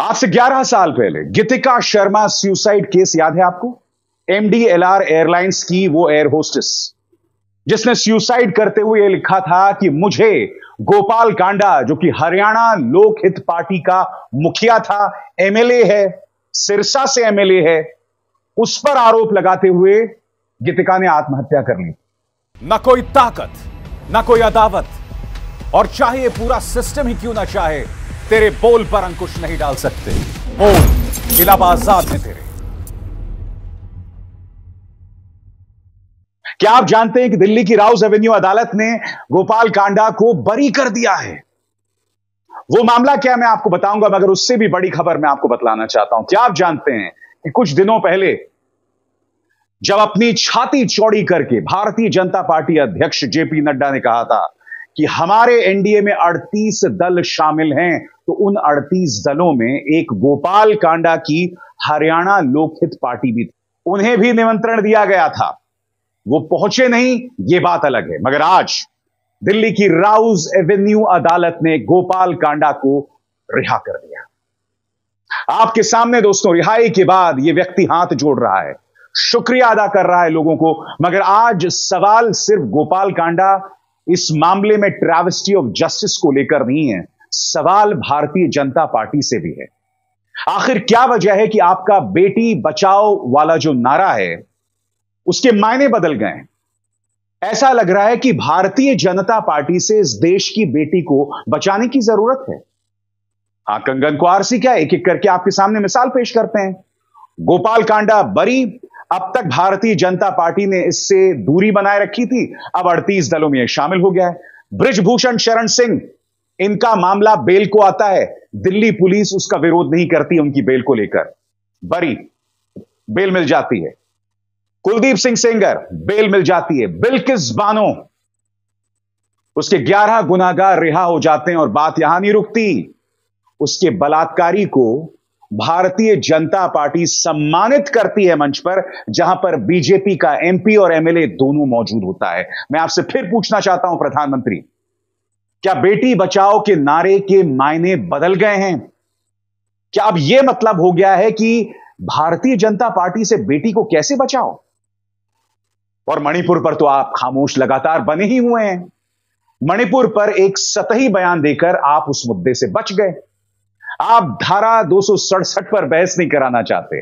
आज से 11 साल पहले गीतिका शर्मा सुसाइड केस याद है आपको एमडीएलआर एयरलाइंस की वो एयर होस्टेस जिसने सुसाइड करते हुए लिखा था कि मुझे गोपाल कांडा जो कि हरियाणा लोक हित पार्टी का मुखिया था एमएलए है सिरसा से एमएलए है उस पर आरोप लगाते हुए गीतिका ने आत्महत्या कर ली ना कोई ताकत ना कोई अदावत और चाहे पूरा सिस्टम ही क्यों ना चाहे तेरे बोल पर अंकुश नहीं डाल सकते बोल इलाहाबाद में तेरे क्या आप जानते हैं कि दिल्ली की राउस एवेन्यू अदालत ने गोपाल कांडा को बरी कर दिया है वो मामला क्या मैं आपको बताऊंगा मगर उससे भी बड़ी खबर मैं आपको बतलाना चाहता हूं क्या आप जानते हैं कि कुछ दिनों पहले जब अपनी छाती चौड़ी करके भारतीय जनता पार्टी अध्यक्ष जेपी नड्डा ने कहा था कि हमारे एनडीए में 38 दल शामिल हैं तो उन 38 दलों में एक गोपाल कांडा की हरियाणा लोकहित पार्टी भी थी उन्हें भी निमंत्रण दिया गया था वो पहुंचे नहीं ये बात अलग है मगर आज दिल्ली की राउज एवेन्यू अदालत ने गोपाल कांडा को रिहा कर दिया आपके सामने दोस्तों रिहाई के बाद यह व्यक्ति हाथ जोड़ रहा है शुक्रिया अदा कर रहा है लोगों को मगर आज सवाल सिर्फ गोपाल कांडा इस मामले में ट्रेविस्टी ऑफ जस्टिस को लेकर नहीं है सवाल भारतीय जनता पार्टी से भी है आखिर क्या वजह है कि आपका बेटी बचाओ वाला जो नारा है उसके मायने बदल गए हैं ऐसा लग रहा है कि भारतीय जनता पार्टी से इस देश की बेटी को बचाने की जरूरत है हां कंगन को आरसी क्या एक एक करके आपके सामने मिसाल पेश करते हैं गोपाल कांडा बरी अब तक भारतीय जनता पार्टी ने इससे दूरी बनाए रखी थी अब अड़तीस दलों में शामिल हो गया है ब्रिजभूषण शरण सिंह इनका मामला बेल को आता है दिल्ली पुलिस उसका विरोध नहीं करती उनकी बेल को लेकर बरी बेल मिल जाती है कुलदीप सिंह सेंगर बेल मिल जाती है बिल्किस बानो उसके 11 गुनागार रिहा हो जाते हैं और बात यहां नहीं रुकती उसके बलात्कारी को भारतीय जनता पार्टी सम्मानित करती है मंच पर जहां पर बीजेपी का एमपी और एमएलए दोनों मौजूद होता है मैं आपसे फिर पूछना चाहता हूं प्रधानमंत्री क्या बेटी बचाओ के नारे के मायने बदल गए हैं क्या अब यह मतलब हो गया है कि भारतीय जनता पार्टी से बेटी को कैसे बचाओ और मणिपुर पर तो आप खामोश लगातार बने ही हुए हैं मणिपुर पर एक सतही बयान देकर आप उस मुद्दे से बच गए आप धारा दो पर बहस नहीं कराना चाहते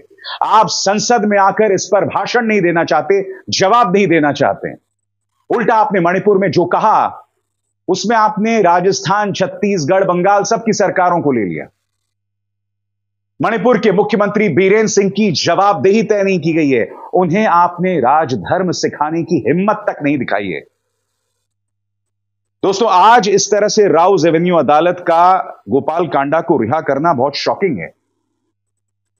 आप संसद में आकर इस पर भाषण नहीं देना चाहते जवाब नहीं देना चाहते उल्टा आपने मणिपुर में जो कहा उसमें आपने राजस्थान छत्तीसगढ़ बंगाल सबकी सरकारों को ले लिया मणिपुर के मुख्यमंत्री बीरेन्द्र सिंह की जवाबदेही तय नहीं की गई है उन्हें आपने राजधर्म सिखाने की हिम्मत तक नहीं दिखाई है दोस्तों आज इस तरह से राव एवेन्यू अदालत का गोपाल कांडा को रिहा करना बहुत शॉकिंग है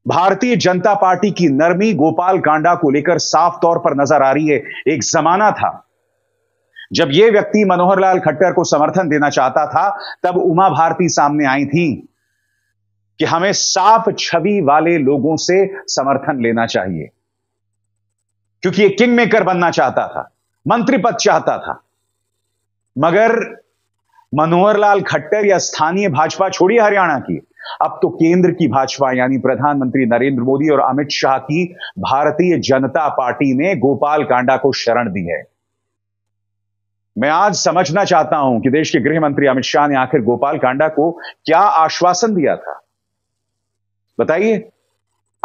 भारतीय जनता पार्टी की नरमी गोपाल कांडा को लेकर साफ तौर पर नजर आ रही है एक जमाना था जब यह व्यक्ति मनोहर लाल खट्टर को समर्थन देना चाहता था तब उमा भारती सामने आई थी कि हमें साफ छवि वाले लोगों से समर्थन लेना चाहिए क्योंकि यह किंग मेकर बनना चाहता था मंत्री पद चाहता था मगर मनोहर लाल खट्टर या स्थानीय भाजपा छोड़िए हरियाणा की अब तो केंद्र की भाजपा यानी प्रधानमंत्री नरेंद्र मोदी और अमित शाह की भारतीय जनता पार्टी ने गोपाल कांडा को शरण दी है मैं आज समझना चाहता हूं कि देश के गृह मंत्री अमित शाह ने आखिर गोपाल कांडा को क्या आश्वासन दिया था बताइए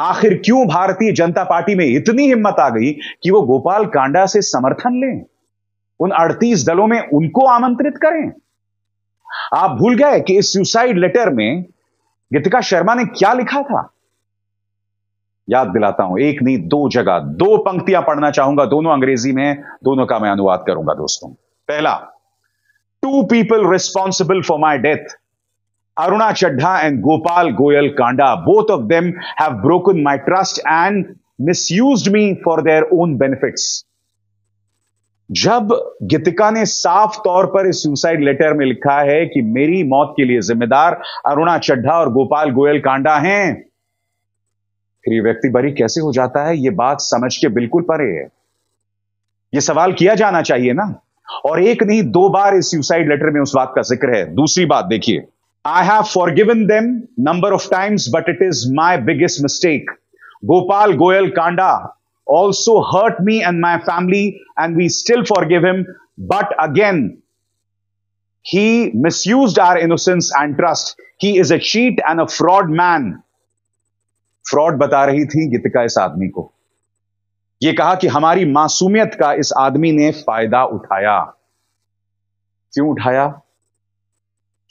आखिर क्यों भारतीय जनता पार्टी में इतनी हिम्मत आ गई कि वो गोपाल कांडा से समर्थन लें उन 38 दलों में उनको आमंत्रित करें आप भूल गए कि इस सुसाइड लेटर में गीतिका शर्मा ने क्या लिखा था याद दिलाता हूं एक नहीं दो जगह दो पंक्तियां पढ़ना चाहूंगा दोनों अंग्रेजी में दोनों का मैं अनुवाद करूंगा दोस्तों पहला two people responsible for my death Aruna Chadha and Gopal Goyal Kanda both of them have broken my trust and misuse me for their own benefits जब गीतिका ने साफ तौर पर इस सुसाइड लेटर में लिखा है कि मेरी मौत के लिए जिम्मेदार अरुणा चड्ढा और गोपाल गोयल कांडा हैं फिर यह व्यक्ति बरी कैसे हो जाता है यह बात समझ के बिल्कुल परे है यह सवाल किया जाना चाहिए ना और एक नहीं दो बार इस सुसाइड लेटर में उस बात का जिक्र है दूसरी बात देखिए I have forgiven them number of times but it is my biggest mistake Gopal Goyal Kanda also hurt me and my family, and we still forgive him. But again, he misused our innocence and trust. He is a cheat and a fraud man. Fraud बता रही थी गीतिका इस आदमी को यह कहा कि हमारी मासूमियत का इस आदमी ने फायदा उठाया क्यों उठाया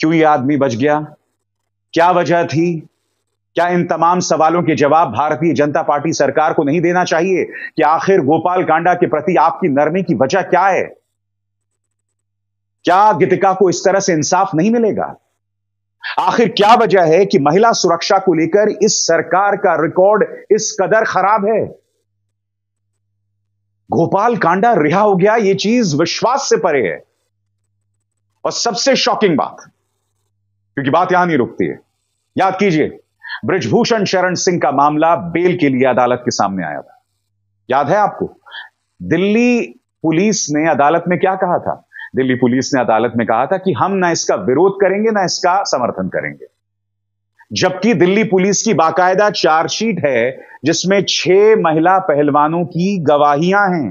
क्यों यह आदमी बच गया क्या वजह थी क्या इन तमाम सवालों के जवाब भारतीय जनता पार्टी सरकार को नहीं देना चाहिए कि आखिर गोपाल कांडा के प्रति आपकी नरमी की वजह क्या है क्या गीतिका को इस तरह से इंसाफ नहीं मिलेगा आखिर क्या वजह है कि महिला सुरक्षा को लेकर इस सरकार का रिकॉर्ड इस कदर खराब है गोपाल कांडा रिहा हो गया यह चीज विश्वास से परे है और सबसे शॉकिंग बात क्योंकि बात यहां नहीं रुकती है याद कीजिए ब्रिजभूषण शरण सिंह का मामला बेल के लिए अदालत के सामने आया था याद है आपको दिल्ली पुलिस ने अदालत में क्या कहा था दिल्ली पुलिस ने अदालत में कहा था कि हम ना इसका विरोध करेंगे ना इसका समर्थन करेंगे जबकि दिल्ली पुलिस की बाकायदा चार्जशीट है जिसमें छह महिला पहलवानों की गवाहियां हैं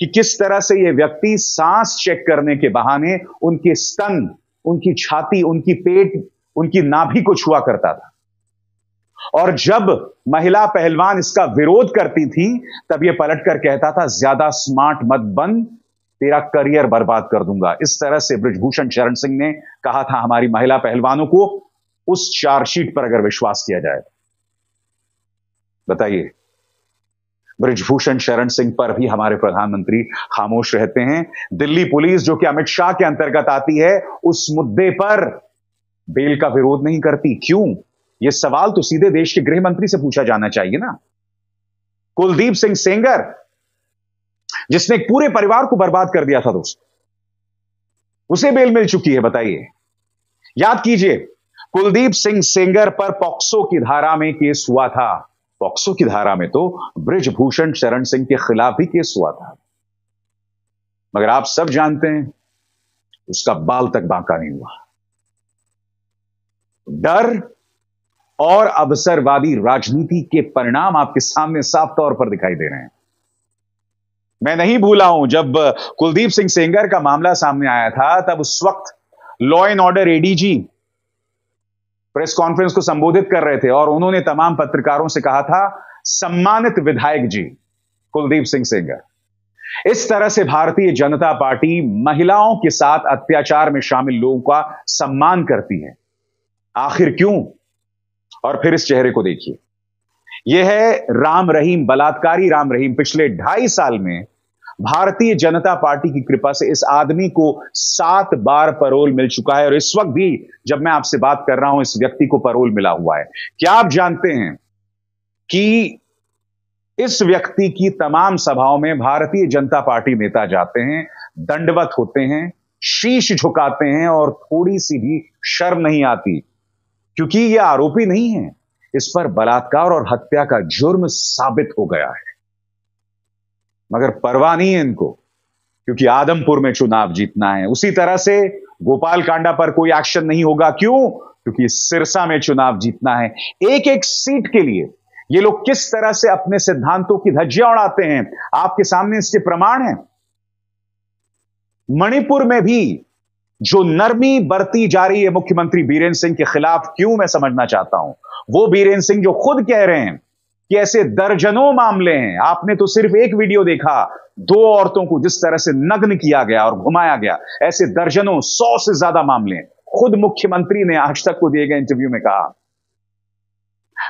कि किस तरह से यह व्यक्ति सांस चेक करने के बहाने उनके स्तन उनकी छाती उनकी पेट उनकी नाभि को छुआ करता था और जब महिला पहलवान इसका विरोध करती थी तब यह पलटकर कहता था ज्यादा स्मार्ट मत बन तेरा करियर बर्बाद कर दूंगा इस तरह से ब्रजभूषण शरण सिंह ने कहा था हमारी महिला पहलवानों को उस चार्जशीट पर अगर विश्वास किया जाए बताइए ब्रजभूषण शरण सिंह पर भी हमारे प्रधानमंत्री खामोश रहते हैं दिल्ली पुलिस जो कि अमित शाह के अंतर्गत आती है उस मुद्दे पर बेल का विरोध नहीं करती क्यों ये सवाल तो सीधे देश के गृह मंत्री से पूछा जाना चाहिए ना कुलदीप सिंह सेंगर जिसने पूरे परिवार को बर्बाद कर दिया था दोस्त उसे बेल मिल चुकी है बताइए याद कीजिए कुलदीप सिंह सेंगर पर पॉक्सो की धारा में केस हुआ था पॉक्सो की धारा में तो ब्रिजभूषण शरण सिंह के खिलाफ भी केस हुआ था मगर आप सब जानते हैं उसका बाल तक बांका नहीं हुआ डर और अवसरवादी राजनीति के परिणाम आपके सामने साफ तौर पर दिखाई दे रहे हैं मैं नहीं भूला हूं जब कुलदीप सिंह सेंगर का मामला सामने आया था तब उस वक्त law and order ADG press conference को संबोधित कर रहे थे और उन्होंने तमाम पत्रकारों से कहा था सम्मानित विधायक जी कुलदीप सिंह सेंगर इस तरह से भारतीय जनता पार्टी महिलाओं के साथ अत्याचार में शामिल लोगों का सम्मान करती है आखिर क्यों और फिर इस चेहरे को देखिए यह है राम रहीम बलात्कारी राम रहीम पिछले ढाई साल में भारतीय जनता पार्टी की कृपा से इस आदमी को सात बार परोल मिल चुका है और इस वक्त भी जब मैं आपसे बात कर रहा हूं इस व्यक्ति को परोल मिला हुआ है क्या आप जानते हैं कि इस व्यक्ति की तमाम सभाओं में भारतीय जनता पार्टी नेता जाते हैं दंडवत होते हैं शीश झुकाते हैं और थोड़ी सी भी शर्म नहीं आती क्योंकि ये आरोपी नहीं है इस पर बलात्कार और हत्या का जुर्म साबित हो गया है मगर परवाह नहीं है इनको क्योंकि आदमपुर में चुनाव जीतना है उसी तरह से गोपाल कांडा पर कोई एक्शन नहीं होगा क्यों क्योंकि सिरसा में चुनाव जीतना है एक एक सीट के लिए ये लोग किस तरह से अपने सिद्धांतों की धज्जियां उड़ाते हैं आपके सामने इसके प्रमाण हैं मणिपुर में भी जो नरमी बरती जा रही है मुख्यमंत्री बीरेन्द्र सिंह के खिलाफ क्यों मैं समझना चाहता हूं वो बीरेन्द्र सिंह जो खुद कह रहे हैं कि ऐसे दर्जनों मामले हैं आपने तो सिर्फ एक वीडियो देखा दो औरतों को जिस तरह से नग्न किया गया और घुमाया गया ऐसे दर्जनों सौ से ज्यादा मामले हैं खुद मुख्यमंत्री ने आज तक को दिए गए इंटरव्यू में कहा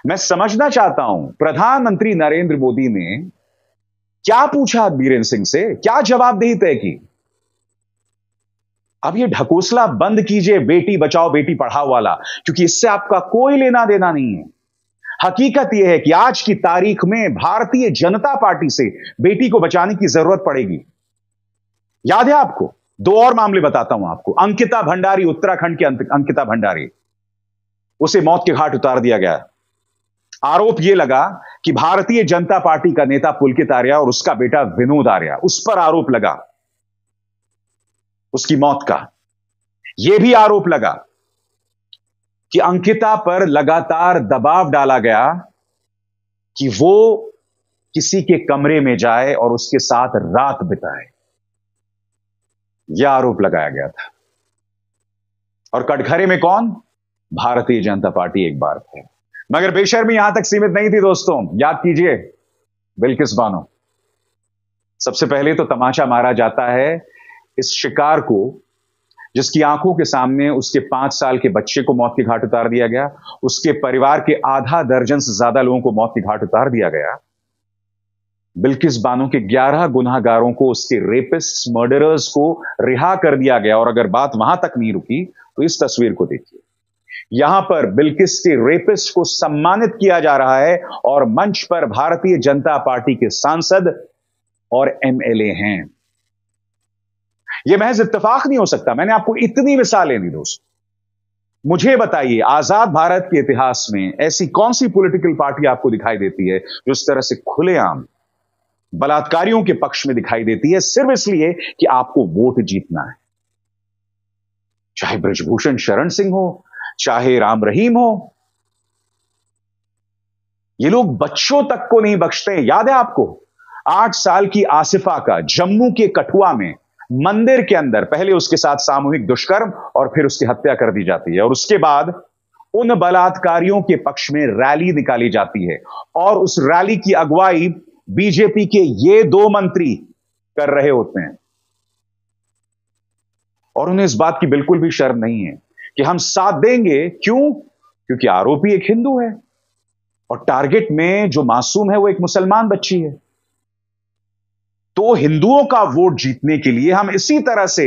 मैं समझना चाहता हूं प्रधानमंत्री नरेंद्र मोदी ने क्या पूछा बीरेन्द्र सिंह से क्या जवाबदेही तय की अब ये ढकोसला बंद कीजिए बेटी बचाओ बेटी पढ़ाओ वाला क्योंकि इससे आपका कोई लेना देना नहीं है हकीकत यह है कि आज की तारीख में भारतीय जनता पार्टी से बेटी को बचाने की जरूरत पड़ेगी याद है आपको दो और मामले बताता हूं आपको अंकिता भंडारी उत्तराखंड के अंकिता भंडारी उसे मौत के घाट उतार दिया गया आरोप यह लगा कि भारतीय जनता पार्टी का नेता पुलकित आर्या और उसका बेटा विनोद आर्या उस पर आरोप लगा उसकी मौत का यह भी आरोप लगा कि अंकिता पर लगातार दबाव डाला गया कि वो किसी के कमरे में जाए और उसके साथ रात बिताए यह आरोप लगाया गया था और कटघरे में कौन भारतीय जनता पार्टी एक बार थे मगर बेशर्मी यहां तक सीमित नहीं थी दोस्तों याद कीजिए बिल्किस बानो सबसे पहले तो तमाशा मारा जाता है इस शिकार को जिसकी आंखों के सामने उसके पांच साल के बच्चे को मौत की घाट उतार दिया गया उसके परिवार के आधा दर्जन से ज्यादा लोगों को मौत की घाट उतार दिया गया बिल्किस बानो के 11 गुनाहगारों को उसके रेपिस्ट मर्डरर्स को रिहा कर दिया गया और अगर बात वहां तक नहीं रुकी तो इस तस्वीर को देखिए यहां पर बिल्किस के रेपिस्ट को सम्मानित किया जा रहा है और मंच पर भारतीय जनता पार्टी के सांसद और एमएलए हैं यह महज इतफाक नहीं हो सकता मैंने आपको इतनी मिसालें दी दोस्त मुझे बताइए आजाद भारत के इतिहास में ऐसी कौन सी पॉलिटिकल पार्टी आपको दिखाई देती है जो इस तरह से खुलेआम बलात्कारियों के पक्ष में दिखाई देती है सिर्फ इसलिए कि आपको वोट जीतना है चाहे ब्रजभूषण शरण सिंह हो चाहे राम रहीम हो ये लोग बच्चों तक को नहीं बख्शते याद है आपको आठ साल की आसिफा का जम्मू के कठुआ में मंदिर के अंदर पहले उसके साथ सामूहिक दुष्कर्म और फिर उसकी हत्या कर दी जाती है और उसके बाद उन बलात्कारियों के पक्ष में रैली निकाली जाती है और उस रैली की अगुवाई बीजेपी के ये दो मंत्री कर रहे होते हैं और उन्हें इस बात की बिल्कुल भी शर्म नहीं है कि हम साथ देंगे क्यों क्योंकि आरोपी एक हिंदू है और टारगेट में जो मासूम है वो एक मुसलमान बच्ची है तो हिंदुओं का वोट जीतने के लिए हम इसी तरह से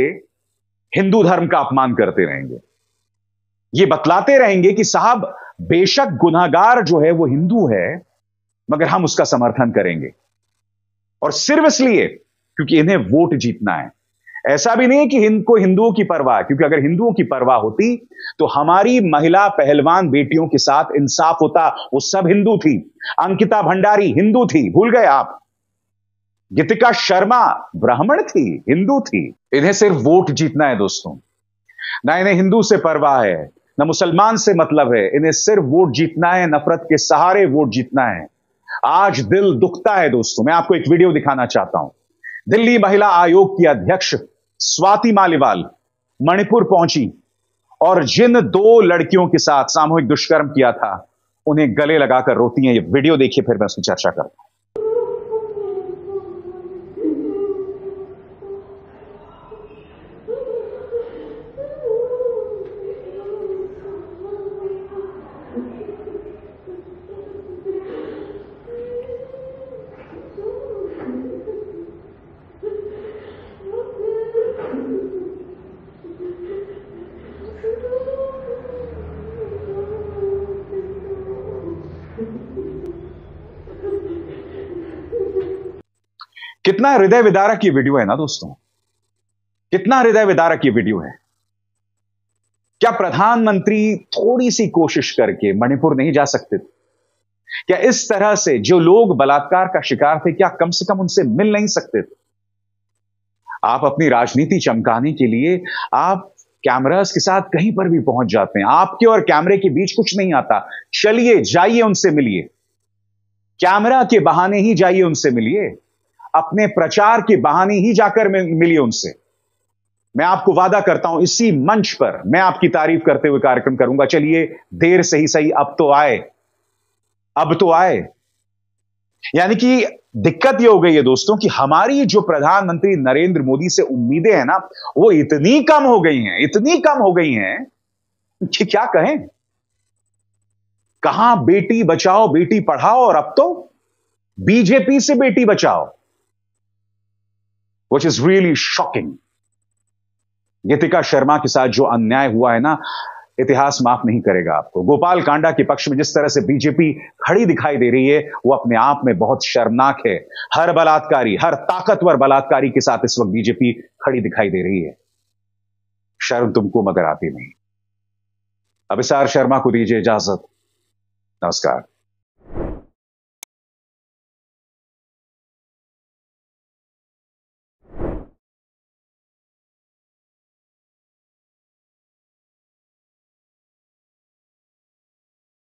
हिंदू धर्म का अपमान करते रहेंगे ये बतलाते रहेंगे कि साहब बेशक गुनागार जो है वो हिंदू है मगर हम उसका समर्थन करेंगे और सिर्फ इसलिए क्योंकि इन्हें वोट जीतना है ऐसा भी नहीं कि को हिंदुओं की परवाह क्योंकि अगर हिंदुओं की परवाह होती तो हमारी महिला पहलवान बेटियों के साथ इंसाफ होता वो सब हिंदू थी अंकिता भंडारी हिंदू थी भूल गए आप गीतिका शर्मा ब्राह्मण थी हिंदू थी इन्हें सिर्फ वोट जीतना है दोस्तों ना इन्हें हिंदू से परवाह है ना मुसलमान से मतलब है इन्हें सिर्फ वोट जीतना है नफरत के सहारे वोट जीतना है आज दिल दुखता है दोस्तों मैं आपको एक वीडियो दिखाना चाहता हूं दिल्ली महिला आयोग की अध्यक्ष स्वाति मालीवाल मणिपुर पहुंची और जिन दो लड़कियों के साथ सामूहिक दुष्कर्म किया था उन्हें गले लगाकर रोती हैं ये वीडियो देखिए फिर मैं उसकी चर्चा करता हूं कितना हृदय विदारक ये वीडियो है ना दोस्तों कितना हृदय विदारक ये वीडियो है क्या प्रधानमंत्री थोड़ी सी कोशिश करके मणिपुर नहीं जा सकते थे क्या इस तरह से जो लोग बलात्कार का शिकार थे क्या कम से कम उनसे मिल नहीं सकते थे आप अपनी राजनीति चमकाने के लिए आप कैमरास के साथ कहीं पर भी पहुंच जाते हैं आपके और कैमरे के बीच कुछ नहीं आता चलिए जाइए उनसे मिलिए कैमरा के बहाने ही जाइए उनसे मिलिए अपने प्रचार की बहानी ही जाकर मिली उनसे मैं आपको वादा करता हूं इसी मंच पर मैं आपकी तारीफ करते हुए कार्यक्रम करूंगा चलिए देर से ही सही अब तो आए अब तो आए यानी कि दिक्कत यह हो गई है दोस्तों कि हमारी जो प्रधानमंत्री नरेंद्र मोदी से उम्मीदें हैं ना वो इतनी कम हो गई हैं इतनी कम हो गई हैं कि क्या कहें कहा बेटी बचाओ बेटी पढ़ाओ और अब तो बीजेपी से बेटी बचाओ which is really shocking Geetika Sharma के साथ जो अन्याय हुआ है ना इतिहास माफ नहीं करेगा आपको गोपाल कांडा के पक्ष में जिस तरह से बीजेपी खड़ी दिखाई दे रही है वो अपने आप में बहुत शर्मनाक है हर बलात्कारी हर ताकतवर बलात्कारी के साथ इस वक्त बीजेपी खड़ी दिखाई दे रही है शर्म तुमको मगर आती नहीं अभिसार शर्मा को दीजिए इजाजत नमस्कार